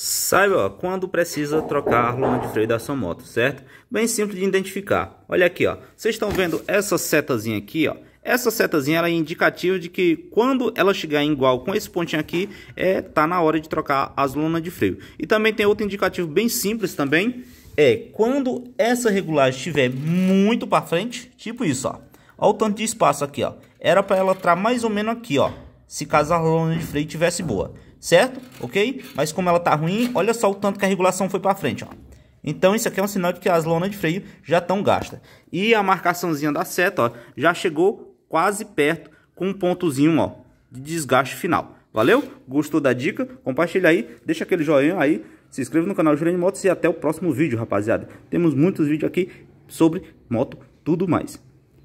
Saiba quando precisa trocar a lona de freio da sua moto, certo? Bem simples de identificar. Olha aqui, ó. Vocês estão vendo essa setazinha aqui, ó. Essa setazinha ela é indicativa de que quando ela chegar em igual com esse pontinho aqui, é tá na hora de trocar as lunas de freio. E também tem outro indicativo bem simples também, é quando essa regulagem estiver muito para frente, tipo isso, ó. Olha o tanto de espaço aqui, ó. Era para ela estar mais ou menos aqui, ó se caso a lona de freio tivesse boa, certo? Ok? Mas como ela tá ruim, olha só o tanto que a regulação foi para frente, ó. Então isso aqui é um sinal de que as lonas de freio já estão gastas. E a marcaçãozinha da seta, ó, já chegou quase perto com um pontozinho, ó, de desgaste final. Valeu? Gostou da dica? Compartilha aí, deixa aquele joinha aí, se inscreva no canal de Motos e até o próximo vídeo, rapaziada. Temos muitos vídeos aqui sobre moto, tudo mais.